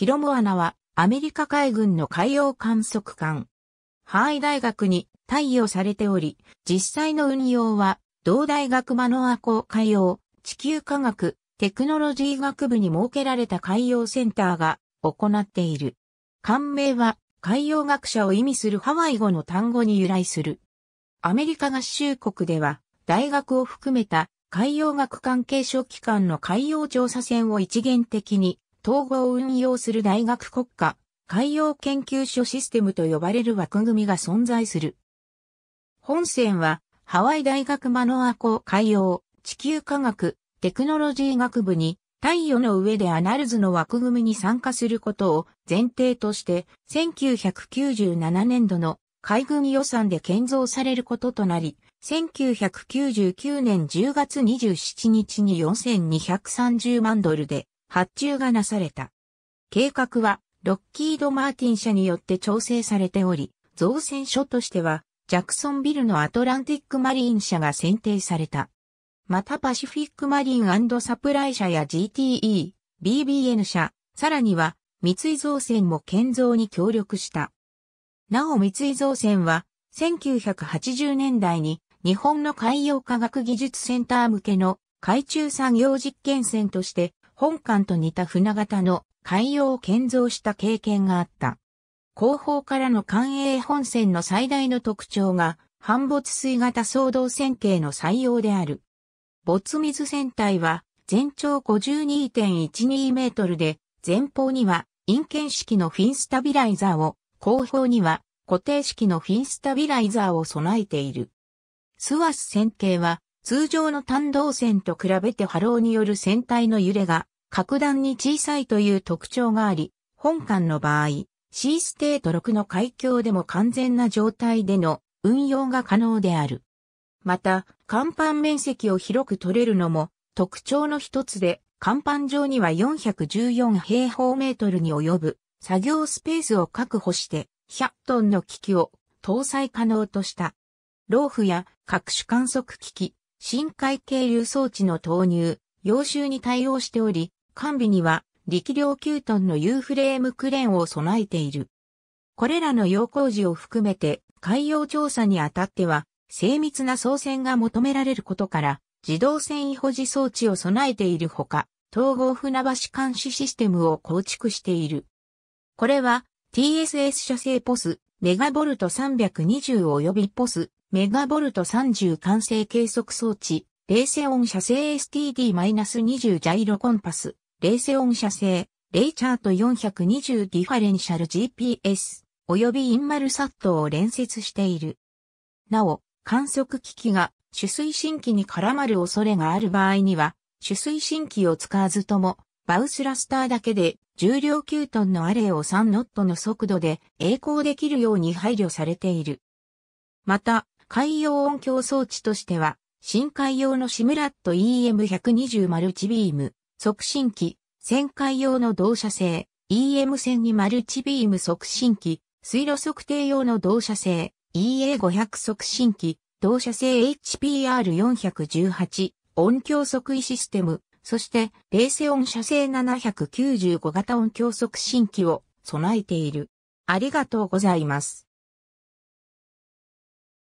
キロモアナはアメリカ海軍の海洋観測艦。ハイ大学に貸与されており、実際の運用は、同大学マノア校海洋、地球科学、テクノロジー学部に設けられた海洋センターが行っている。艦名は海洋学者を意味するハワイ語の単語に由来する。アメリカ合衆国では大学を含めた海洋学関係諸機関の海洋調査船を一元的に統合運用する大学国家、海洋研究所システムと呼ばれる枠組みが存在する。本線は、ハワイ大学マノア校海洋、地球科学、テクノロジー学部に、太陽の上でアナルズの枠組みに参加することを前提として、1997年度の海軍予算で建造されることとなり、1999年10月27日に4230万ドルで発注がなされた。計画は、ロッキード・マーティン社によって調整されており、造船所としては、ジャクソンビルのアトランティック・マリーン社が選定された。またパシフィック・マリーンサプライ社や GTE、BBN 社、さらには、三井造船も建造に協力した。なお三井造船は、1980年代に日本の海洋科学技術センター向けの海中産業実験船として本館と似た船型の海洋を建造した経験があった。後方からの官営本線の最大の特徴が、半没水型総動線形の採用である。没水船体は、全長52.12メートルで、前方には、陰剣式のフィンスタビライザーを、後方には、固定式のフィンスタビライザーを備えている。スワス線形は、通常の単動線と比べて波浪による船体の揺れが格段に小さいという特徴があり、本艦の場合、C ステート6の海峡でも完全な状態での運用が可能である。また、甲板面積を広く取れるのも特徴の一つで、甲板上には414平方メートルに及ぶ作業スペースを確保して100トンの機器を搭載可能とした。ローフや各種観測機器、深海渓流装置の投入、要衆に対応しており、完備には力量9トンの U フレームクレーンを備えている。これらの要工事を含めて海洋調査にあたっては精密な操船が求められることから自動繊維保持装置を備えているほか、統合船橋監視システムを構築している。これは TSS 社製ポスメガボルト320及びポスメガボルト30完成計測装置、冷静音射精 STD-20 ジャイロコンパス、冷静音射精、レイチャート420ディファレンシャル GPS、及びインマルサットを連接している。なお、観測機器が主推進機に絡まる恐れがある場合には、主推進機を使わずとも、バウスラスターだけで重量9トンのアレイを3ノットの速度で栄光できるように配慮されている。また、海洋音響装置としては、深海用のシムラット EM120 マルチビーム、促進機、旋回用の動車性、EM12 マルチビーム促進機、水路測定用の動車性、EA500 促進機、動車性 HPR418、音響測位システム、そして、レーセ音車性795型音響促進機を備えている。ありがとうございます。